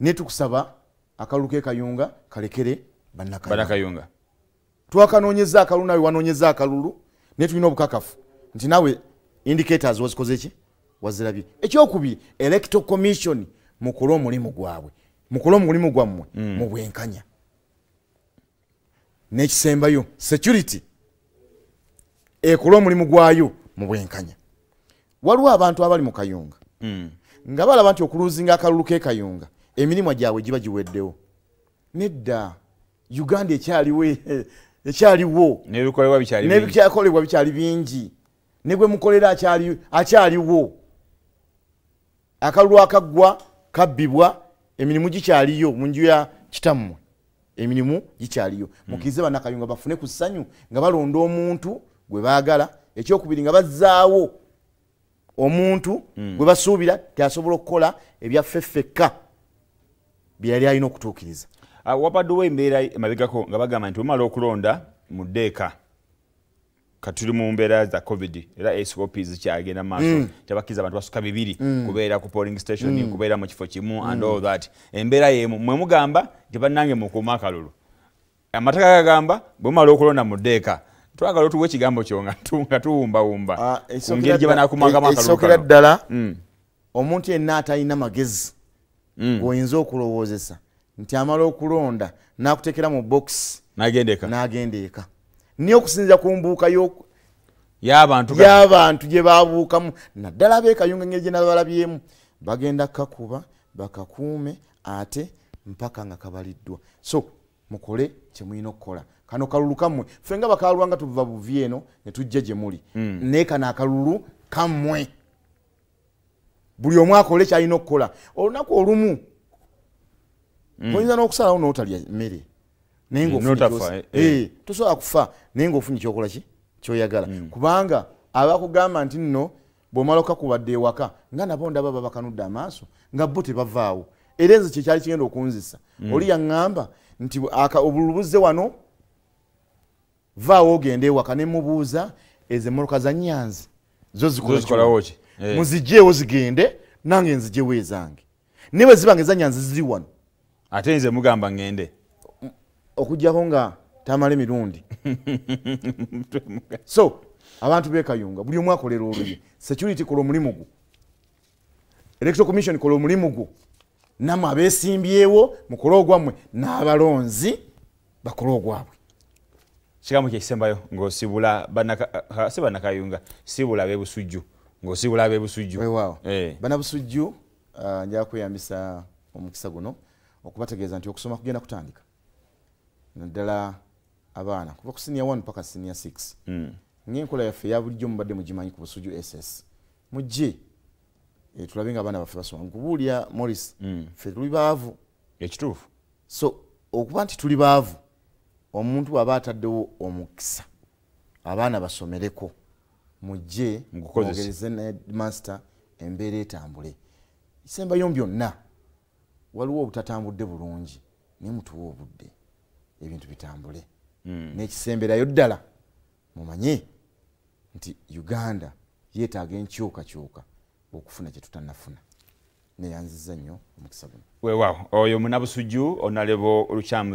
netukusaba akalulu kekayunga kalekere banakayunga twakanonyeza akalulu nawe wanonyeza akalulu netulina obukakafu nti nawe indicators wazikozeki wazirabye ekyokubiri electo commission mukole omulimu gwabwe mukole omulimu gwammwe mm. mubwenkanya nekisembayo security ekole omulimu gwayo mubwenkanya waliwo abantu abali mukayunga mm. nga balaba nti okuluzinga akalulu kekayunga emirimu gyabwe giba giweddewo nedda uganda ekyaliwo nebikyakolebwa bikyali bingi negwe mukolera akyaliwo akalulu akaggwa kabbibwa emirimu gikyaliyo munju ya kitammwe emirimu gikyaliyo hmm. mukize banakayunga bafune ku ssanyu nga balonda omuntu gwe baagala ekyokubiri nga bazaawo omuntu hmm. gwe basuubira tyasobola okukola ebyaffeffekka byeyali alina okutuukiriza ah, wabaddewo embeera emabegako nga bagamba nti bemala okulonda mu ddeeka katuli mu mbeera za covid era sop zikyagenda mu maaso tebakkiriza mm. abantu basuka bibiri mm. kubeera ku polling station mm. kubeera mu kifo kimu and all that embeera yemu mwe mugamba nti bannange mukuuma akalulu amateeka gagamba bwemala okulonda mu ddeeka twagala otuwa ekigambo kyo nga tuwumbawumba ah, ku ngeri gye banakumakamu akalulu kano omuntu yenna atalina magezi goyinza mm. okulowozesa nti amala okulonda nakutekera mu bokisi nagenda eka naye okusinzira ku mbuuka yabantu gyebabuukamu naddala bekayunga engeri gyenabalabyemu bagenda kakuba bakakuume ate mpaka nga kabaliddwa so mukole kyemulina okukola kano kalulu kammwe fe nga bakalulwa nga tuva buvi eno netujja gyemuli mm. naye kano akalulu kammwe mm. buli omw akole kyalina okukola olunaku olumu mm. oyinza nokusalawo notalya mmere mm, eh, eh. eh, tosobola kufa naye ngaofunye kyokola kyoyagala mm. kubanga abakugamba nti nno bwomala okakubadde ewaka nga nabo ndaba babakanudde amaaso nga bo tebavaawo era nze kyekyali kigenda okunzisa oli yaŋamba nti obulubuze wano vaawo ogende ewaka nemubuuza ezo emmotoka zanyanzi zo zikolawoki Eh. muzijewo zigende nange nzijewo ezange nibwe zibanga ezanya nziziri wano ate nze mugamba ŋŋende okugjako nga tamala emirundi so abantu bekayunga buli omu akolera oluye security kola omulimu gwo electoral commission kola omulimu gwo namwe abesimbyewo mukole ogwammwe n'abalonzi bakole ogwabwe kigambo kyekisembayo ngaosibula si bannakayunga sibula ab'ebusujju ngaosibulaba ebusujju eh. banabusujju uh, njaa kweyambisa omukisa guno okubategeeza nti okusoma kugenda kutandika naddala abaana kuva ku sinia 1 paka sinia 6 hmm. ngaenkola yaffe eyabulijjo mubadde mugimanyi ku busujju ss mugje eh, tulabe nga abaana baffe basoma nkubuulya morris hmm. ffe tuli baavu ekituufu so okuba nti tuli baavu omuntu bwaba ataddewo omukisa abaana basomereko mujje mugereze master embeera etambule sembayo byonna waliwo obutatambudde bulungi naye mutuwa obudde ebintu bitambule hmm. nekisemberayo ddala mumanye nti uganda yetaaga enkyukakyuka okufuna kyetutanafuna neyanziza nnyo omukisa guno wewaw oyo munabusujju onalebo olukyamu